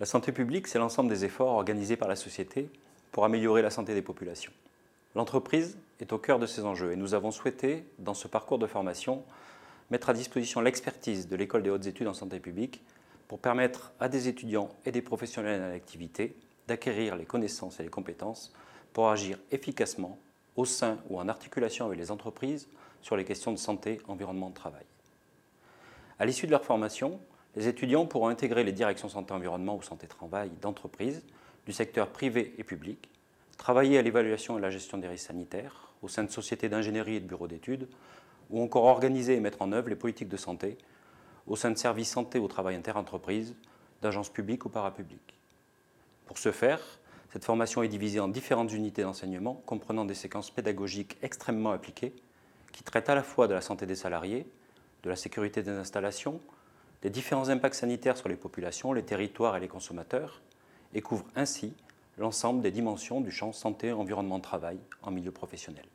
La santé publique, c'est l'ensemble des efforts organisés par la société pour améliorer la santé des populations. L'entreprise est au cœur de ces enjeux et nous avons souhaité, dans ce parcours de formation, mettre à disposition l'expertise de l'École des hautes études en santé publique pour permettre à des étudiants et des professionnels en activité d'acquérir les connaissances et les compétences pour agir efficacement au sein ou en articulation avec les entreprises sur les questions de santé, environnement, travail. À l'issue de leur formation, les étudiants pourront intégrer les directions santé-environnement ou santé-travail d'entreprises du secteur privé et public, travailler à l'évaluation et la gestion des risques sanitaires au sein de sociétés d'ingénierie et de bureaux d'études, ou encore organiser et mettre en œuvre les politiques de santé au sein de services santé au travail inter entreprise d'agences publiques ou parapubliques. Pour ce faire, cette formation est divisée en différentes unités d'enseignement comprenant des séquences pédagogiques extrêmement appliquées qui traitent à la fois de la santé des salariés, de la sécurité des installations, des différents impacts sanitaires sur les populations, les territoires et les consommateurs, et couvrent ainsi l'ensemble des dimensions du champ santé, environnement, travail en milieu professionnel.